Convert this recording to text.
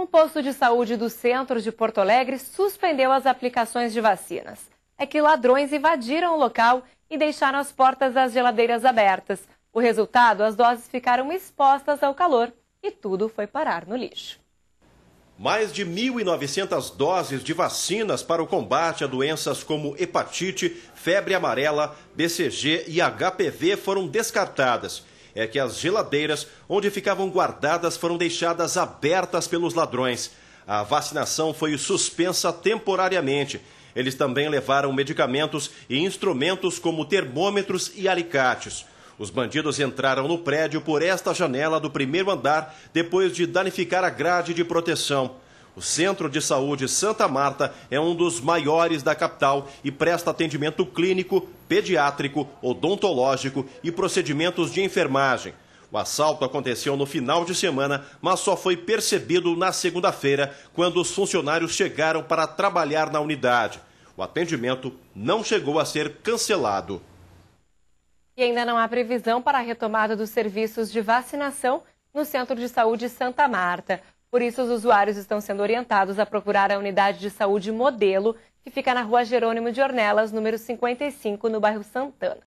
Um posto de saúde do centro de Porto Alegre suspendeu as aplicações de vacinas. É que ladrões invadiram o local e deixaram as portas das geladeiras abertas. O resultado, as doses ficaram expostas ao calor e tudo foi parar no lixo. Mais de 1.900 doses de vacinas para o combate a doenças como hepatite, febre amarela, BCG e HPV foram descartadas é que as geladeiras onde ficavam guardadas foram deixadas abertas pelos ladrões. A vacinação foi suspensa temporariamente. Eles também levaram medicamentos e instrumentos como termômetros e alicates. Os bandidos entraram no prédio por esta janela do primeiro andar depois de danificar a grade de proteção. O Centro de Saúde Santa Marta é um dos maiores da capital e presta atendimento clínico, pediátrico, odontológico e procedimentos de enfermagem. O assalto aconteceu no final de semana, mas só foi percebido na segunda-feira, quando os funcionários chegaram para trabalhar na unidade. O atendimento não chegou a ser cancelado. E ainda não há previsão para a retomada dos serviços de vacinação no Centro de Saúde Santa Marta. Por isso, os usuários estão sendo orientados a procurar a unidade de saúde modelo, que fica na rua Jerônimo de Ornelas, número 55, no bairro Santana.